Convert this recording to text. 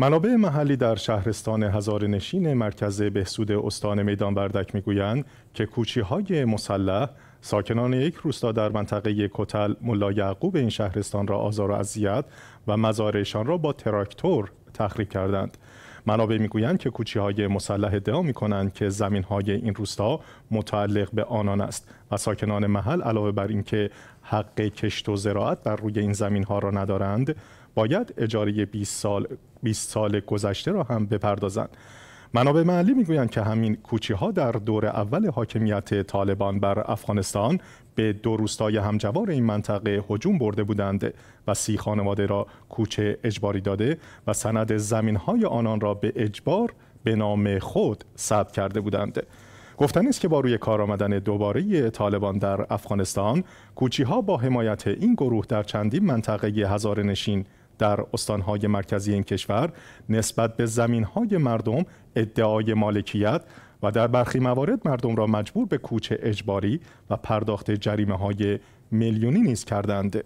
منابع محلی در شهرستان هزار نشین مرکز بهسود استان میدان بردک میگویند که کوچی های مسلح ساکنان یک روستا در منطقه کتل ملا یعقوب این شهرستان را آزار و اذیت و مزارعشان را با تراکتور تخریب کردند منابع میگویند که کوچی های مسلح ادعا میکنند که زمین های این روستا متعلق به آنان است و ساکنان محل علاوه بر اینکه حق کشت و زراعت بر روی این زمین ها را ندارند باید اجاره 20 سال 20 سال گذشته را هم بپردازند منابع محلی میگویند که همین کوچی ها در دور اول حاکمیت طالبان بر افغانستان به دو روستای همجوار این منطقه هجوم برده بودند و سی خانواده را کوچه اجباری داده و سند زمین های آنان را به اجبار به نام خود ثبت کرده بودند گفتن است که با روی کار آمدن دوباره طالبان در افغانستان کوچی ها با حمایت این گروه در چندین منطقه نشین در استانهای مرکزی این کشور نسبت به زمینهای مردم ادعای مالکیت و در برخی موارد مردم را مجبور به کوچه اجباری و پرداخت جریمه های میلیونی نیز کردند.